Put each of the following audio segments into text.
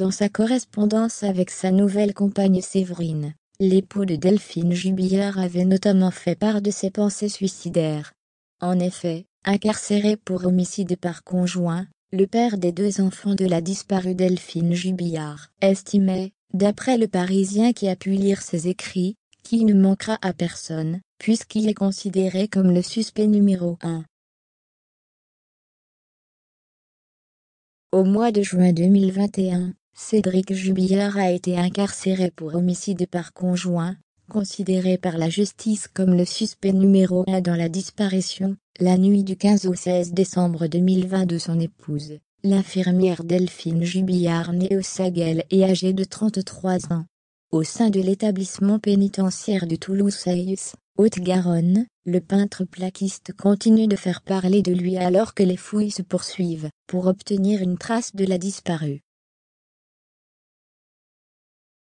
Dans sa correspondance avec sa nouvelle compagne Séverine, l'époux de Delphine Jubillard avait notamment fait part de ses pensées suicidaires. En effet, incarcéré pour homicide par conjoint, le père des deux enfants de la disparue Delphine Jubillard estimait, d'après le Parisien qui a pu lire ses écrits, qu'il ne manquera à personne, puisqu'il est considéré comme le suspect numéro un. Au mois de juin 2021, Cédric Jubillard a été incarcéré pour homicide par conjoint, considéré par la justice comme le suspect numéro un dans la disparition, la nuit du 15 au 16 décembre 2020 de son épouse, l'infirmière Delphine Jubillard née au Saguel et âgée de 33 ans. Au sein de l'établissement pénitentiaire de Toulouse-Aïus, Haute-Garonne, le peintre plaquiste continue de faire parler de lui alors que les fouilles se poursuivent, pour obtenir une trace de la disparue.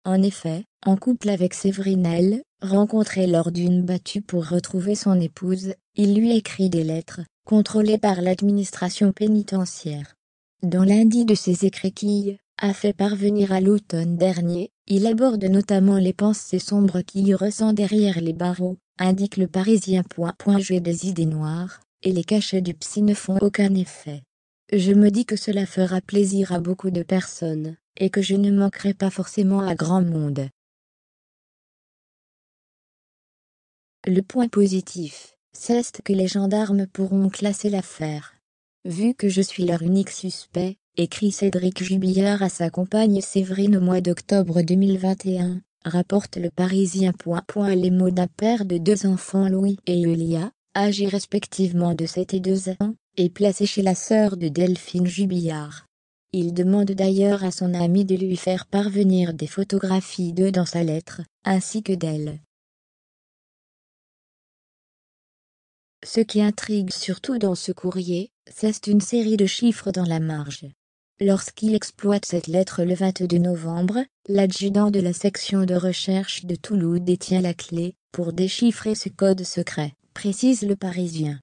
En effet, en couple avec Séverinelle, rencontré lors d'une battue pour retrouver son épouse, il lui écrit des lettres, contrôlées par l'administration pénitentiaire. Dans lundi de ses écrits qui a fait parvenir à l'automne dernier, il aborde notamment les pensées sombres qu'il ressent derrière les barreaux, indique le Parisien. Point, point J'ai des idées noires, et les cachets du psy ne font aucun effet. Je me dis que cela fera plaisir à beaucoup de personnes et que je ne manquerai pas forcément à grand monde. Le point positif, c'est que les gendarmes pourront classer l'affaire. Vu que je suis leur unique suspect, écrit Cédric Jubillard à sa compagne Séverine au mois d'octobre 2021, rapporte le Parisien. Les mots d'un père de deux enfants Louis et Elia, âgés respectivement de 7 et 2 ans, et placé chez la sœur de Delphine Jubillard. Il demande d'ailleurs à son ami de lui faire parvenir des photographies d'eux dans sa lettre, ainsi que d'elle. Ce qui intrigue surtout dans ce courrier, c'est une série de chiffres dans la marge. Lorsqu'il exploite cette lettre le 22 novembre, l'adjudant de la section de recherche de Toulouse détient la clé pour déchiffrer ce code secret, précise le Parisien.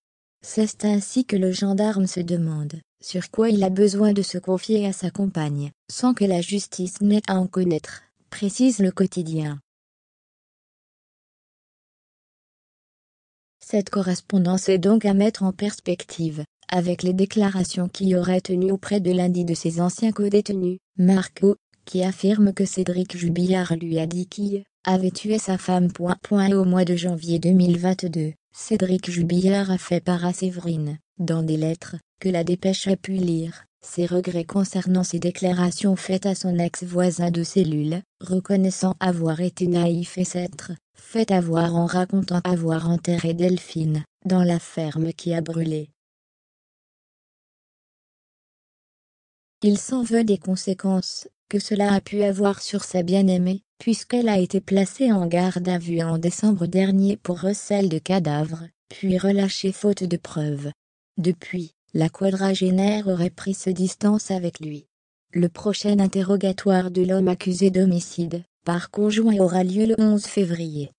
C'est ainsi que le gendarme se demande sur quoi il a besoin de se confier à sa compagne, sans que la justice n'ait à en connaître, précise le quotidien. Cette correspondance est donc à mettre en perspective, avec les déclarations qu'il aurait tenues auprès de lundi de ses anciens codétenus, Marco, qui affirme que Cédric Jubillard lui a dit qu'il avait tué sa femme. Point, au mois de janvier 2022, Cédric Jubillard a fait part à Séverine dans des lettres que la dépêche a pu lire, ses regrets concernant ses déclarations faites à son ex-voisin de cellule, reconnaissant avoir été naïf et s'être fait avoir en racontant avoir enterré Delphine dans la ferme qui a brûlé. Il s'en veut des conséquences que cela a pu avoir sur sa bien-aimée, puisqu'elle a été placée en garde à vue en décembre dernier pour recel de cadavres, puis relâchée faute de preuves. Depuis, la quadragénaire aurait pris ses distances avec lui. Le prochain interrogatoire de l'homme accusé d'homicide par conjoint aura lieu le 11 février.